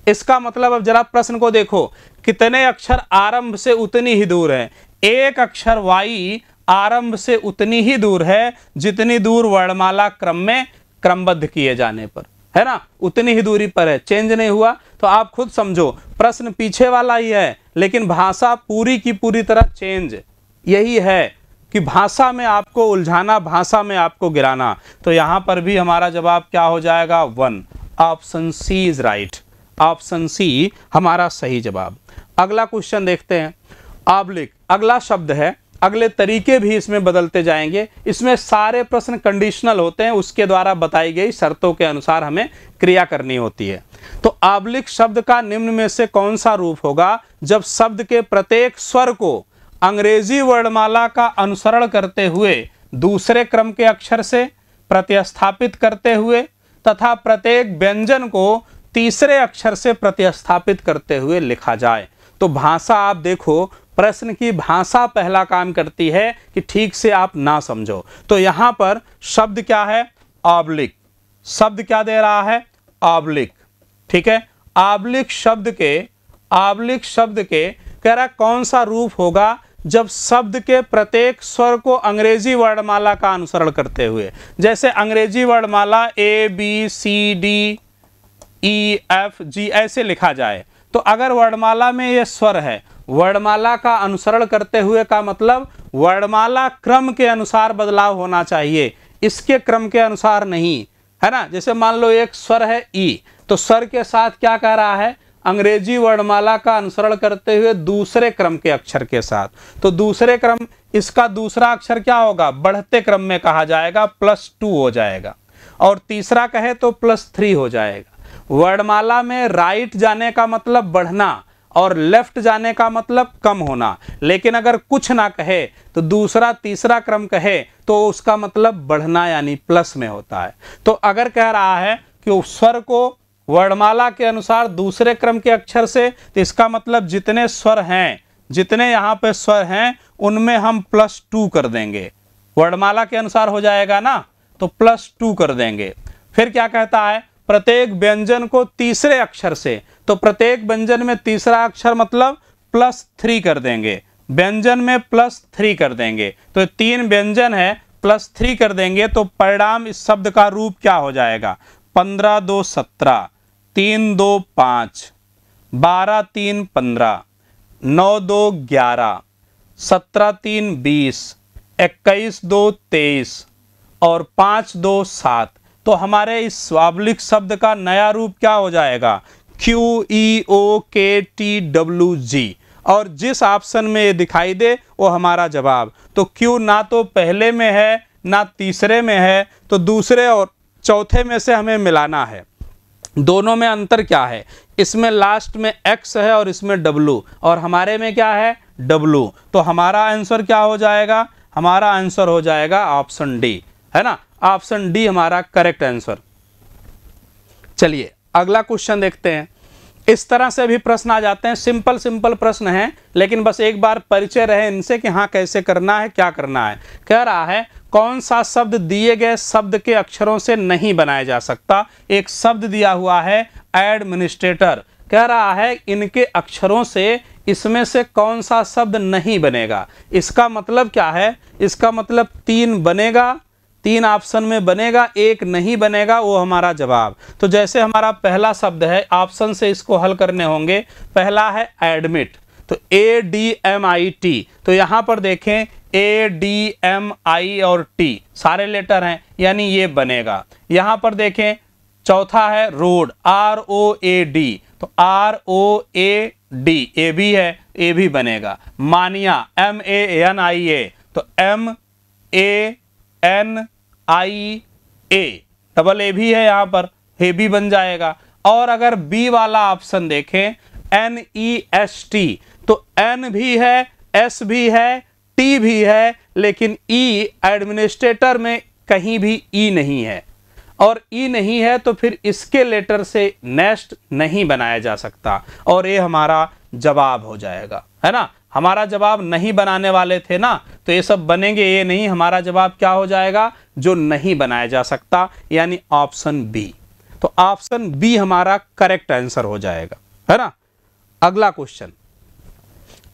इसका मतलब अब जरा प्रश्न को देखो कितने अक्षर आरंभ से उतनी ही दूर है एक अक्षर वाई आरंभ से उतनी ही दूर है जितनी दूर वर्णमाला क्रम में क्रमबद्ध किए जाने पर है ना उतनी ही दूरी पर है चेंज नहीं हुआ तो आप खुद समझो प्रश्न पीछे वाला ही है लेकिन भाषा पूरी की पूरी तरह चेंज यही है कि भाषा में आपको उलझाना भाषा में आपको गिराना तो यहां पर भी हमारा जवाब क्या हो जाएगा one option C is right option C हमारा सही जवाब अगला क्वेश्चन देखते हैं आबलिक अगला शब्द है अगले तरीके भी इसमें बदलते जाएंगे इसमें सारे प्रश्न कंडीशनल होते हैं उसके द्वारा बताई गई शर्तों के अनुसार हमें क्रिया करनी होती है तो आबलिक शब्द का निम्न में से कौन सा रूप होगा जब शब्द के प्रत्येक स्वर को अंग्रेजी वर्णमाला का अनुसरण करते हुए दूसरे क्रम के अक्षर से प्रतिस्थापित करते हुए तथा प्रत्येक व्यंजन को तीसरे अक्षर से प्रतिस्थापित करते हुए लिखा जाए तो भाषा आप देखो प्रश्न की भाषा पहला काम करती है कि ठीक से आप ना समझो तो यहां पर शब्द क्या है ऑब्लिक शब्द क्या दे रहा है ऑब्लिक ठीक है ऑब्लिक शब्द के ऑब्लिक शब्द के कह रहा कौन सा रूप होगा जब शब्द के प्रत्येक स्वर को अंग्रेजी वर्णमाला का अनुसरण करते हुए जैसे अंग्रेजी वर्णमाला A B C D E F G ऐसे लिखा जाए तो अगर वर्णमाला में यह स्वर है वर्णमाला का अनुसरण करते हुए का मतलब वर्णमाला क्रम के अनुसार बदलाव होना चाहिए इसके क्रम के अनुसार नहीं है ना जैसे मान लो एक स्वर है ई e, तो स्वर के साथ क्या कह रहा है अंग्रेजी वर्णमाला का अनुसरण करते हुए दूसरे क्रम के अक्षर के साथ तो दूसरे क्रम इसका दूसरा अक्षर क्या होगा बढ़ते क्रम में कहा जाएगा प्लस टू हो जाएगा और तीसरा कहे तो प्लस थ्री हो जाएगा वर्णमाला में राइट जाने का मतलब बढ़ना और लेफ्ट जाने का मतलब कम होना लेकिन अगर कुछ ना कहे तो दूसरा तीसरा क्रम कहे तो उसका मतलब बढ़ना यानी प्लस में होता है तो अगर कह रहा है कि स्वर को वर्णमाला के अनुसार दूसरे क्रम के अक्षर से तो इसका मतलब जितने स्वर हैं जितने यहाँ पे स्वर हैं उनमें हम प्लस टू कर देंगे वर्णमाला के अनुसार हो जाएगा ना तो प्लस टू कर देंगे फिर क्या कहता है प्रत्येक व्यंजन को तीसरे अक्षर से तो प्रत्येक व्यंजन में तीसरा अक्षर मतलब प्लस थ्री कर देंगे व्यंजन में प्लस थ्री कर देंगे तो तीन व्यंजन है प्लस थ्री कर देंगे तो परिणाम इस शब्द का रूप क्या हो जाएगा पंद्रह दो सत्रह तीन दो पाँच बारह तीन पंद्रह नौ दो ग्यारह सत्रह तीन बीस इक्कीस दो तेईस और पाँच दो सात तो हमारे इस स्वाबलिक शब्द का नया रूप क्या हो जाएगा क्यू ई ओ के टी डब्ल्यू जी और जिस ऑप्शन में ये दिखाई दे वो हमारा जवाब तो क्यू ना तो पहले में है ना तीसरे में है तो दूसरे और चौथे में से हमें मिलाना है दोनों में अंतर क्या है इसमें लास्ट में x है और इसमें w और हमारे में क्या है w तो हमारा आंसर क्या हो जाएगा हमारा आंसर हो जाएगा ऑप्शन डी है ना ऑप्शन डी हमारा करेक्ट आंसर चलिए अगला क्वेश्चन देखते हैं इस तरह से भी प्रश्न आ जाते हैं सिंपल सिंपल प्रश्न हैं लेकिन बस एक बार परिचय रहे इनसे कि हाँ कैसे करना है क्या करना है कह रहा है कौन सा शब्द दिए गए शब्द के अक्षरों से नहीं बनाया जा सकता एक शब्द दिया हुआ है एडमिनिस्ट्रेटर कह रहा है इनके अक्षरों से इसमें से कौन सा शब्द नहीं बनेगा इसका मतलब क्या है इसका मतलब तीन बनेगा तीन ऑप्शन में बनेगा एक नहीं बनेगा वो हमारा जवाब तो जैसे हमारा पहला शब्द है ऑप्शन से इसको हल करने होंगे पहला है एडमिट तो A D M I T तो यहाँ पर देखें ए डी एम आई और टी सारे लेटर हैं यानी ये बनेगा यहाँ पर देखें चौथा है road R O A D तो R O A D A भी है ए भी बनेगा मानिया M A N I A तो M A N I A double A भी है यहां पर हे भी बन जाएगा और अगर बी वाला ऑप्शन देखें एन ई एस टी तो एन भी है एस भी है टी भी है लेकिन ई e, एडमिनिस्ट्रेटर में कहीं भी ई e नहीं है और ई e नहीं है तो फिर इसके लेटर से नेस्ट नहीं बनाया जा सकता और ये हमारा जवाब हो जाएगा है ना हमारा जवाब नहीं बनाने वाले थे ना तो ये सब बनेंगे ये नहीं हमारा जवाब क्या हो जाएगा जो नहीं बनाया जा सकता यानी ऑप्शन बी तो ऑप्शन बी हमारा करेक्ट आंसर हो जाएगा है ना अगला क्वेश्चन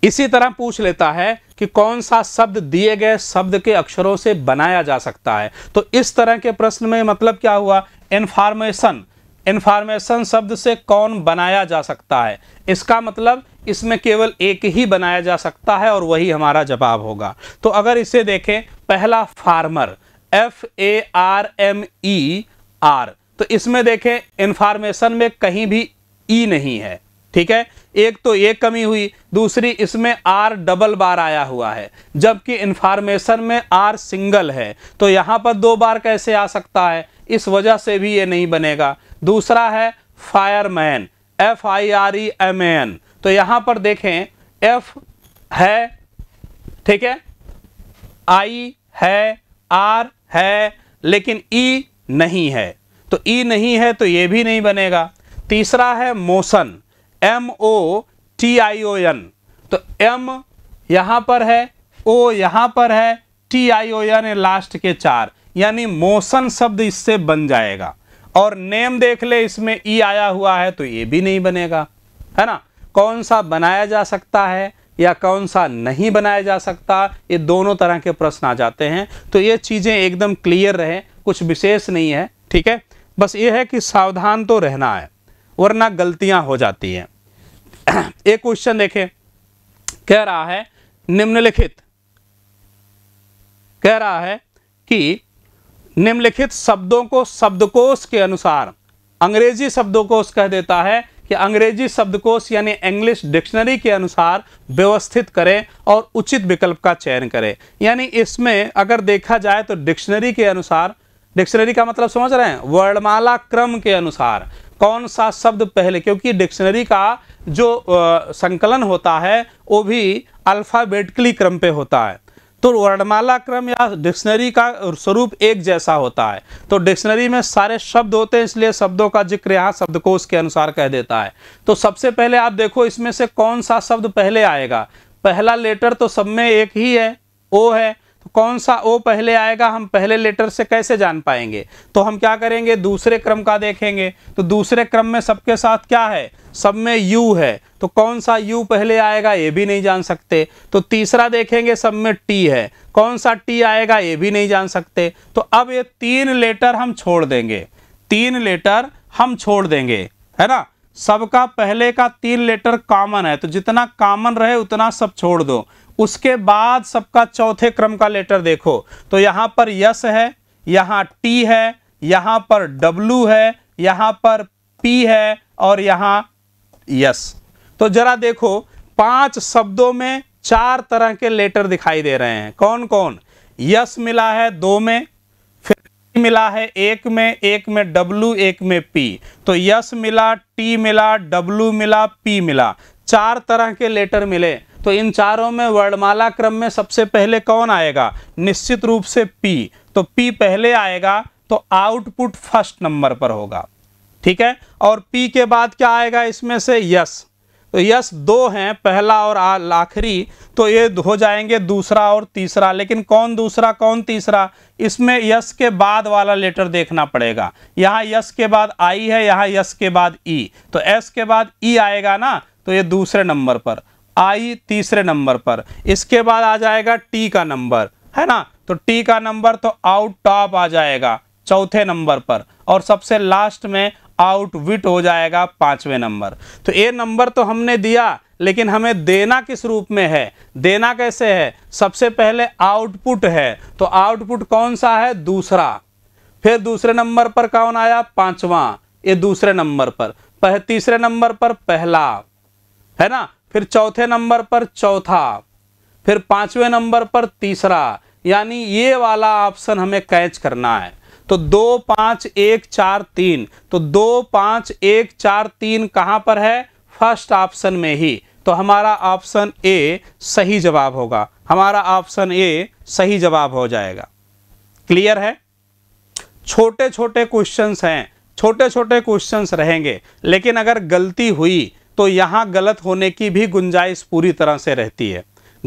इसी तरह पूछ लेता है कि कौन सा शब्द दिए गए शब्द के अक्षरों से बनाया जा सकता है तो इस तरह के प्रश्न में मतलब क्या हुआ इन्फॉर्मेशन इन्फॉर्मेशन शब्द से कौन बनाया जा सकता है इसका मतलब इसमें केवल एक ही बनाया जा सकता है और वही हमारा जवाब होगा तो अगर इसे देखें पहला farmer F A R M E R तो इसमें देखें इन्फॉर्मेशन में कहीं भी ई e नहीं है ठीक है एक तो ये कमी हुई दूसरी इसमें आर डबल बार आया हुआ है जबकि इन्फॉर्मेशन में आर सिंगल है तो यहाँ पर दो बार कैसे आ सकता है इस वजह से भी ये नहीं बनेगा दूसरा है fireman F I R E M N तो यहां पर देखें एफ है ठीक है आई है आर है लेकिन ई नहीं है तो ई नहीं है तो ये भी नहीं बनेगा तीसरा है motion M O T I O N तो एम यहां पर है ओ यहां पर है T I O N last के चार यानी मोशन शब्द इससे बन जाएगा और नेम देख ले इसमें ई आया हुआ है तो ये भी नहीं बनेगा है ना कौन सा बनाया जा सकता है या कौन सा नहीं बनाया जा सकता ये दोनों तरह के प्रश्न आ जाते हैं तो ये चीज़ें एकदम क्लियर रहे कुछ विशेष नहीं है ठीक है बस ये है कि सावधान तो रहना है वरना गलतियां हो जाती हैं <clears throat> एक क्वेश्चन देखें कह रहा है निम्नलिखित कह रहा है कि निम्नलिखित शब्दों को शब्दकोश के अनुसार अंग्रेजी शब्दकोश कह देता है कि अंग्रेजी शब्दकोश यानी इंग्लिश डिक्शनरी के अनुसार व्यवस्थित करें और उचित विकल्प का चयन करें यानी इसमें अगर देखा जाए तो डिक्शनरी के अनुसार डिक्शनरी का मतलब समझ रहे हैं वर्णमाला क्रम के अनुसार कौन सा शब्द पहले क्योंकि डिक्शनरी का जो संकलन होता है वो भी अल्फ़ाबेटिकली क्रम पे होता है तो वर्णमाला क्रम या डिक्शनरी का स्वरूप एक जैसा होता है तो डिक्शनरी में सारे शब्द होते हैं इसलिए शब्दों का जिक्र यहाँ शब्दकोश के अनुसार कह देता है तो सबसे पहले आप देखो इसमें से कौन सा शब्द पहले आएगा पहला लेटर तो सब में एक ही है ओ है तो कौन सा ओ पहले आएगा हम पहले लेटर से कैसे जान पाएंगे तो हम क्या करेंगे दूसरे क्रम का देखेंगे तो दूसरे क्रम में सबके साथ क्या है सब में यू है तो कौन सा यू पहले आएगा ये भी नहीं जान सकते तो तीसरा देखेंगे सब में टी है कौन सा टी आएगा ये भी नहीं जान सकते तो अब ये तीन लेटर हम छोड़ देंगे तीन लेटर हम छोड़ देंगे है ना सबका पहले का तीन लेटर कॉमन है तो जितना कॉमन रहे उतना सब छोड़ दो उसके बाद सबका चौथे क्रम का लेटर देखो तो यहां पर यस है यहां टी है यहां पर डब्लू है यहां पर पी है और यहां यस तो जरा देखो पांच शब्दों में चार तरह के लेटर दिखाई दे रहे हैं कौन कौन यस मिला है दो में फिर मिला है एक में एक में डब्लू एक में पी तो यस मिला टी मिला डब्लू मिला पी मिला चार तरह के लेटर मिले तो इन चारों में वर्णमाला क्रम में सबसे पहले कौन आएगा निश्चित रूप से पी तो पी पहले आएगा तो आउटपुट फर्स्ट नंबर पर होगा ठीक है और पी के बाद क्या आएगा इसमें से यस तो यस दो हैं पहला और आखिरी तो ये हो जाएंगे दूसरा और तीसरा लेकिन कौन दूसरा कौन तीसरा इसमें यस के बाद वाला लेटर देखना पड़ेगा यहाँ यस के बाद आई है यहाँ यस के बाद ई e. तो एस के बाद ई e आएगा ना तो ये दूसरे नंबर पर आई तीसरे नंबर पर इसके बाद आ जाएगा टी का नंबर है ना तो टी का नंबर तो आउट टॉप आ जाएगा चौथे नंबर पर और सबसे लास्ट में आउट विट हो जाएगा पांचवें नंबर तो ये नंबर तो हमने दिया लेकिन हमें देना किस रूप में है देना कैसे है सबसे पहले आउटपुट है तो आउटपुट कौन सा है दूसरा फिर दूसरे नंबर पर कौन आया पांचवा ये दूसरे नंबर पर तीसरे नंबर पर पहला है ना फिर चौथे नंबर पर चौथा फिर पांचवें नंबर पर तीसरा यानी ये वाला ऑप्शन हमें कैच करना है तो दो पाँच एक चार तीन तो दो पाँच एक चार तीन कहाँ पर है फर्स्ट ऑप्शन में ही तो हमारा ऑप्शन ए सही जवाब होगा हमारा ऑप्शन ए सही जवाब हो जाएगा क्लियर है छोटे छोटे क्वेश्चंस हैं छोटे छोटे क्वेश्चंस रहेंगे लेकिन अगर गलती हुई तो यहाँ गलत होने की भी गुंजाइश पूरी तरह से रहती है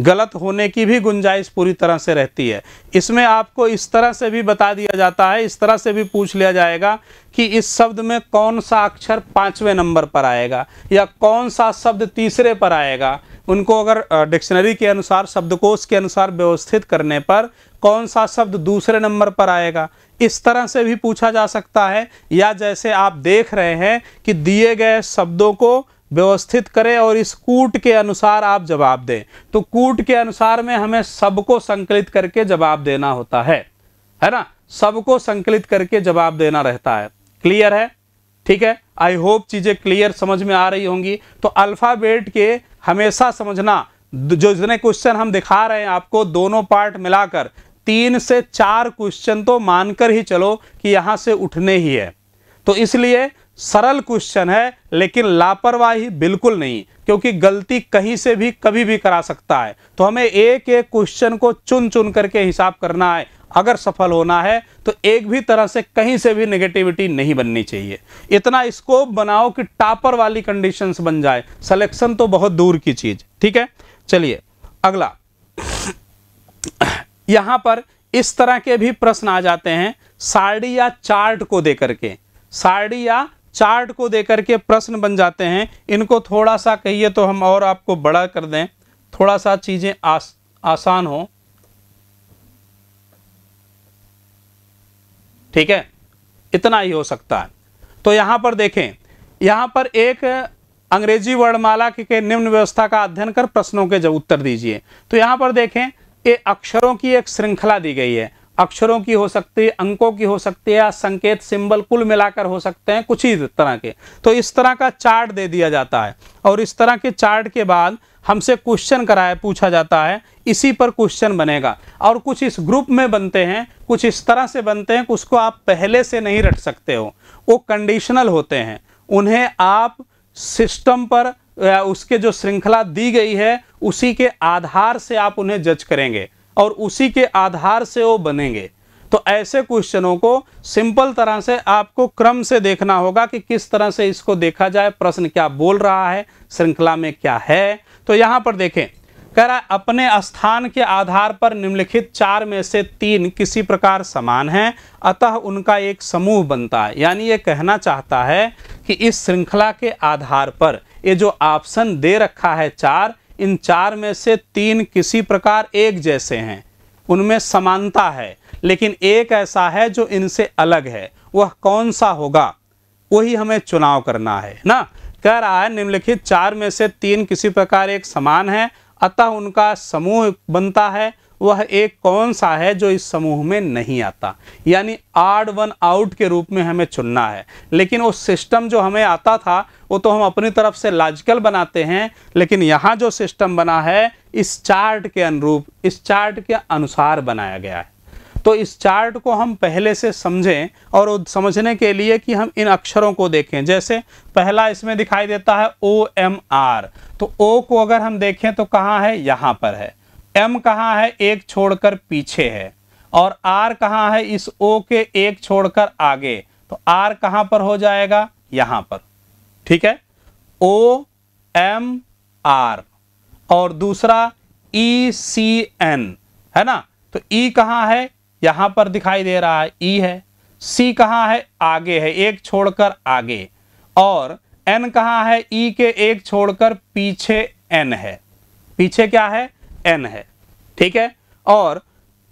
गलत होने की भी गुंजाइश पूरी तरह से रहती है इसमें आपको इस तरह से भी बता दिया जाता है इस तरह से भी पूछ लिया जाएगा कि इस शब्द में कौन सा अक्षर पाँचवें नंबर पर आएगा या कौन सा शब्द तीसरे पर आएगा उनको अगर डिक्शनरी के अनुसार शब्दकोश के अनुसार व्यवस्थित करने पर कौन सा शब्द दूसरे नंबर पर आएगा इस तरह से भी पूछा जा सकता है या जैसे आप देख रहे हैं कि दिए गए शब्दों को व्यवस्थित करें और इस कूट के अनुसार आप जवाब दें तो कूट के अनुसार में हमें सबको संकलित करके जवाब देना होता है है ना सबको संकलित करके जवाब देना रहता है क्लियर है ठीक है आई होप चीज़ें क्लियर समझ में आ रही होंगी तो अल्फ़ाबेट के हमेशा समझना जो जितने क्वेश्चन हम दिखा रहे हैं आपको दोनों पार्ट मिलाकर तीन से चार क्वेश्चन तो मानकर ही चलो कि यहाँ से उठने ही है तो इसलिए सरल क्वेश्चन है लेकिन लापरवाही बिल्कुल नहीं क्योंकि गलती कहीं से भी कभी भी करा सकता है तो हमें एक एक क्वेश्चन को चुन चुन करके हिसाब करना है अगर सफल होना है तो एक भी तरह से कहीं से भी नेगेटिविटी नहीं बननी चाहिए इतना स्कोप बनाओ कि टापर वाली कंडीशंस बन जाए सिलेक्शन तो बहुत दूर की चीज़ ठीक है चलिए अगला यहां पर इस तरह के भी प्रश्न आ जाते हैं साड़ी या चार्ट को देकर के साड़ी या चार्ट को देकर के प्रश्न बन जाते हैं इनको थोड़ा सा कहिए तो हम और आपको बड़ा कर दें थोड़ा सा चीज़ें आस, आसान हो ठीक है इतना ही हो सकता है तो यहाँ पर देखें यहाँ पर एक अंग्रेजी वर्णमाला के निम्न व्यवस्था का अध्ययन कर प्रश्नों के जब उत्तर दीजिए तो यहाँ पर देखें ये अक्षरों की एक श्रृंखला दी गई है अक्षरों की हो सकती है अंकों की हो सकती है या संकेत सिंबल कुल मिलाकर हो सकते हैं कुछ ही तरह के तो इस तरह का चार्ट दे दिया जाता है और इस तरह के चार्ट के बाद हमसे क्वेश्चन कराया पूछा जाता है इसी पर क्वेश्चन बनेगा और कुछ इस ग्रुप में बनते हैं कुछ इस तरह से बनते हैं उसको आप पहले से नहीं रट सकते हो वो कंडीशनल होते हैं उन्हें आप सिस्टम पर उसके जो श्रृंखला दी गई है उसी के आधार से आप उन्हें जज करेंगे और उसी के आधार से वो बनेंगे तो ऐसे क्वेश्चनों को सिंपल तरह से आपको क्रम से देखना होगा कि किस तरह से इसको देखा जाए प्रश्न क्या बोल रहा है श्रृंखला में क्या है तो यहाँ पर देखें कह रहा है अपने स्थान के आधार पर निम्नलिखित चार में से तीन किसी प्रकार समान हैं अतः उनका एक समूह बनता है यानी ये कहना चाहता है कि इस श्रृंखला के आधार पर ये जो ऑप्शन दे रखा है चार इन चार में से तीन किसी प्रकार एक जैसे हैं उनमें समानता है लेकिन एक ऐसा है जो इनसे अलग है वह कौन सा होगा वही हमें चुनाव करना है ना कह रहा है निम्नलिखित चार में से तीन किसी प्रकार एक समान है अतः उनका समूह बनता है वह एक कौन सा है जो इस समूह में नहीं आता यानी आड वन आउट के रूप में हमें चुनना है लेकिन वो सिस्टम जो हमें आता था वो तो हम अपनी तरफ से लॉजिकल बनाते हैं लेकिन यहाँ जो सिस्टम बना है इस चार्ट के अनुरूप इस चार्ट के अनुसार बनाया गया है तो इस चार्ट को हम पहले से समझें और समझने के लिए कि हम इन अक्षरों को देखें जैसे पहला इसमें दिखाई देता है ओ एम आर तो ओ को अगर हम देखें तो कहाँ है यहाँ पर है एम कहाँ है एक छोड़कर पीछे है और आर कहाँ है इस ओ के एक छोड़कर आगे तो आर कहाँ पर हो जाएगा यहाँ पर ठीक है ओ एम आर और दूसरा ई सी एन है ना तो ई e कहां है यहां पर दिखाई दे रहा है ई e है सी कहां है आगे है एक छोड़कर आगे और एन कहां है ई e के एक छोड़कर पीछे एन है पीछे क्या है एन है ठीक है और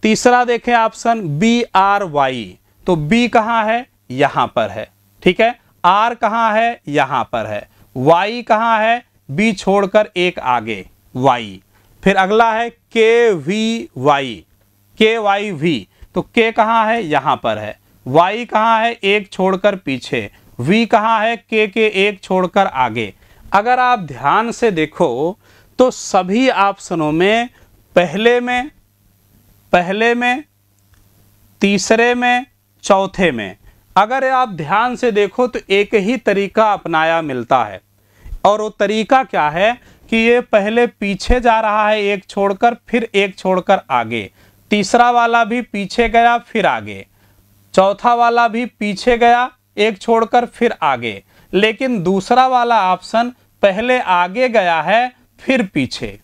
तीसरा देखें ऑप्शन बी आर वाई तो बी कहां है यहां पर है ठीक है आर कहाँ है यहाँ पर है वाई कहाँ है बी छोड़कर एक आगे वाई फिर अगला है K V Y K Y V तो के कहाँ है यहाँ पर है वाई कहाँ है एक छोड़कर पीछे वी कहाँ है के के एक छोड़कर आगे अगर आप ध्यान से देखो तो सभी ऑप्शनों में पहले में पहले में तीसरे में चौथे में अगर आप ध्यान से देखो तो एक ही तरीका अपनाया मिलता है और वो तरीका क्या है कि ये पहले पीछे जा रहा है एक छोड़कर फिर एक छोड़कर आगे तीसरा वाला भी पीछे गया फिर आगे चौथा वाला भी पीछे गया एक छोड़कर फिर आगे लेकिन दूसरा वाला ऑप्शन पहले आगे गया है फिर पीछे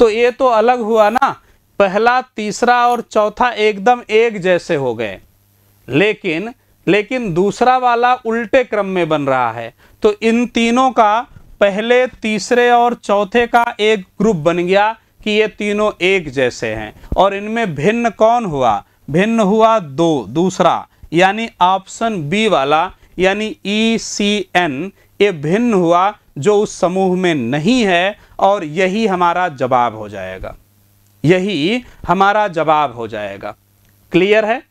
तो ये तो अलग हुआ ना पहला तीसरा और चौथा एकदम एक जैसे हो गए लेकिन लेकिन दूसरा वाला उल्टे क्रम में बन रहा है तो इन तीनों का पहले तीसरे और चौथे का एक ग्रुप बन गया कि ये तीनों एक जैसे हैं और इनमें भिन्न कौन हुआ भिन्न हुआ दो दूसरा यानी ऑप्शन बी वाला यानी ई सी एन ये भिन्न हुआ जो उस समूह में नहीं है और यही हमारा जवाब हो जाएगा यही हमारा जवाब हो जाएगा क्लियर है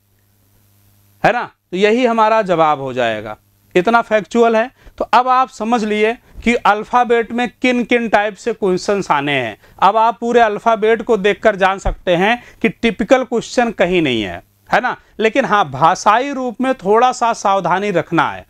है ना तो यही हमारा जवाब हो जाएगा इतना फैक्चुअल है तो अब आप समझ लिए कि अल्फ़ाबेट में किन किन टाइप से क्वेश्चन आने हैं अब आप पूरे अल्फ़ाबेट को देखकर जान सकते हैं कि टिपिकल क्वेश्चन कहीं नहीं है है ना लेकिन हाँ भाषाई रूप में थोड़ा सा सावधानी रखना है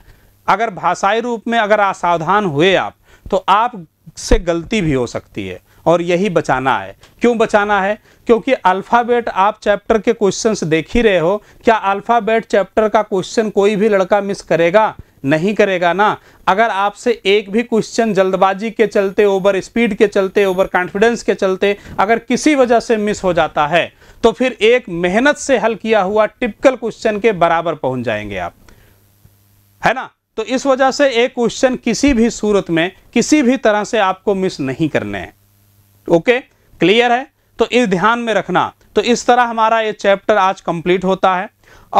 अगर भाषाई रूप में अगर असावधान हुए आप तो आप से गलती भी हो सकती है और यही बचाना है क्यों बचाना है क्योंकि अल्फ़ाबेट आप चैप्टर के क्वेश्चंस देख ही रहे हो क्या अल्फ़ाबेट चैप्टर का क्वेश्चन कोई भी लड़का मिस करेगा नहीं करेगा ना अगर आपसे एक भी क्वेश्चन जल्दबाजी के चलते ओवर स्पीड के चलते ओवर कॉन्फिडेंस के चलते अगर किसी वजह से मिस हो जाता है तो फिर एक मेहनत से हल किया हुआ टिपिकल क्वेश्चन के बराबर पहुंच जाएंगे आप है ना तो इस वजह से एक क्वेश्चन किसी भी सूरत में किसी भी तरह से आपको मिस नहीं करने हैं ओके क्लियर है तो इस ध्यान में रखना तो इस तरह हमारा ये चैप्टर आज कंप्लीट होता है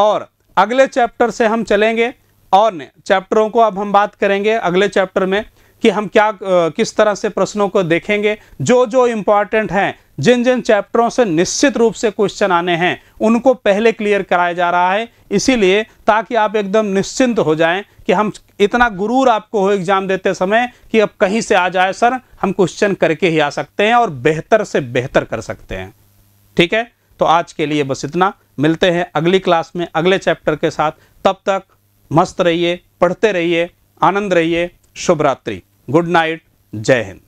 और अगले चैप्टर से हम चलेंगे और चैप्टरों को अब हम बात करेंगे अगले चैप्टर में कि हम क्या किस तरह से प्रश्नों को देखेंगे जो जो इंपॉर्टेंट हैं जिन जिन चैप्टरों से निश्चित रूप से क्वेश्चन आने हैं उनको पहले क्लियर कराया जा रहा है इसीलिए ताकि आप एकदम निश्चिंत हो जाएं कि हम इतना गुरूर आपको हो एग्ज़ाम देते समय कि अब कहीं से आ जाए सर हम क्वेश्चन करके ही आ सकते हैं और बेहतर से बेहतर कर सकते हैं ठीक है तो आज के लिए बस इतना मिलते हैं अगली क्लास में अगले चैप्टर के साथ तब तक मस्त रहिए पढ़ते रहिए आनंद रहिए शुभ रात्रि good night Jehan.